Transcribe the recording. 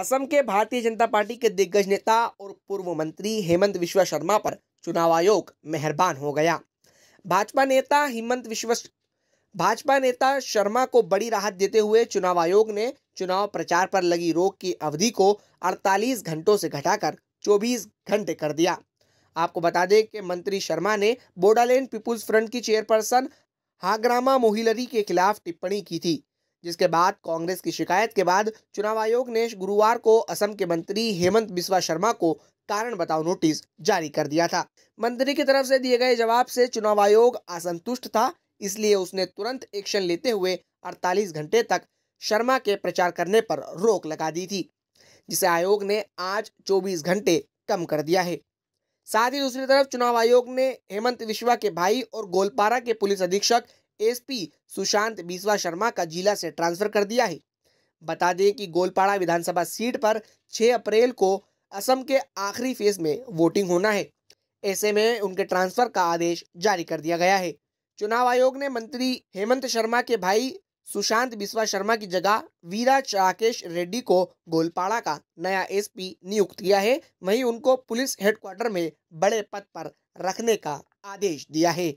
असम के भारतीय जनता पार्टी के दिग्गज नेता और पूर्व मंत्री हेमंत विश्व शर्मा पर चुनाव आयोग मेहरबान हो गया भाजपा नेता हेमंत विश्व भाजपा नेता शर्मा को बड़ी राहत देते हुए चुनाव आयोग ने चुनाव प्रचार पर लगी रोक की अवधि को 48 घंटों से घटाकर 24 घंटे कर दिया आपको बता दें कि मंत्री शर्मा ने बोडालैंड पीपुल्स फ्रंट की चेयरपर्सन हाग्रामा मोहिलरी के खिलाफ टिप्पणी की थी जिसके बाद कांग्रेस की शिकायत के बाद चुनाव आयोग ने गुरुवार को असम के मंत्री हेमंत बिस्वा शर्मा को कारण बताओ नोटिस जारी कर दिया था मंत्री की तरफ से दिए गए जवाब से चुनाव आयोग असंतुष्ट था इसलिए उसने तुरंत एक्शन लेते हुए 48 घंटे तक शर्मा के प्रचार करने पर रोक लगा दी थी जिसे आयोग ने आज 24 घंटे कम कर दिया है साथ ही दूसरी तरफ चुनाव आयोग ने हेमंत विश्वा के भाई और गोलपारा के पुलिस अधीक्षक एसपी सुशांत बिस्वा शर्मा का जिला से ट्रांसफर कर दिया है बता दें कि गोलपाड़ा विधानसभा सीट पर 6 अप्रैल को असम के आखिरी फेज में वोटिंग होना है ऐसे में उनके ट्रांसफर का आदेश जारी कर दिया गया है चुनाव आयोग ने मंत्री हेमंत शर्मा के भाई सुशांत बिस्वा शर्मा की जगह वीरा राकेश रेड्डी को गोलपाड़ा का नया एसपी नियुक्त किया है वहीं उनको पुलिस हेडक्वार्टर में बड़े पद पर रखने का आदेश दिया है